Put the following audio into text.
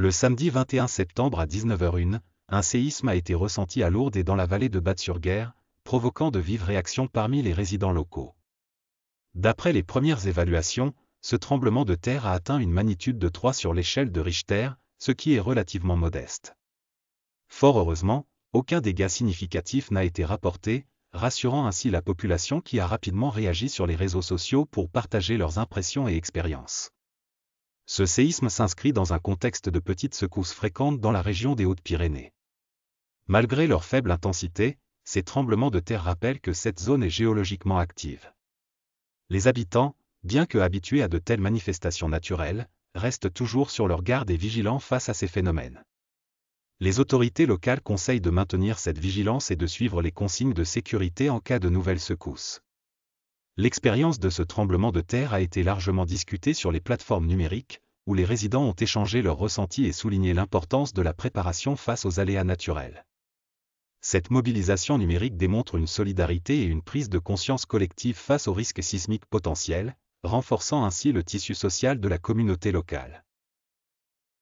Le samedi 21 septembre à 19h01, un séisme a été ressenti à Lourdes et dans la vallée de Bat-sur-Guerre, provoquant de vives réactions parmi les résidents locaux. D'après les premières évaluations, ce tremblement de terre a atteint une magnitude de 3 sur l'échelle de Richter, ce qui est relativement modeste. Fort heureusement, aucun dégât significatif n'a été rapporté, rassurant ainsi la population qui a rapidement réagi sur les réseaux sociaux pour partager leurs impressions et expériences. Ce séisme s'inscrit dans un contexte de petites secousses fréquentes dans la région des Hautes-Pyrénées. Malgré leur faible intensité, ces tremblements de terre rappellent que cette zone est géologiquement active. Les habitants, bien que habitués à de telles manifestations naturelles, restent toujours sur leur garde et vigilants face à ces phénomènes. Les autorités locales conseillent de maintenir cette vigilance et de suivre les consignes de sécurité en cas de nouvelles secousses. L'expérience de ce tremblement de terre a été largement discutée sur les plateformes numériques, où les résidents ont échangé leurs ressentis et souligné l'importance de la préparation face aux aléas naturels. Cette mobilisation numérique démontre une solidarité et une prise de conscience collective face aux risques sismiques potentiels, renforçant ainsi le tissu social de la communauté locale.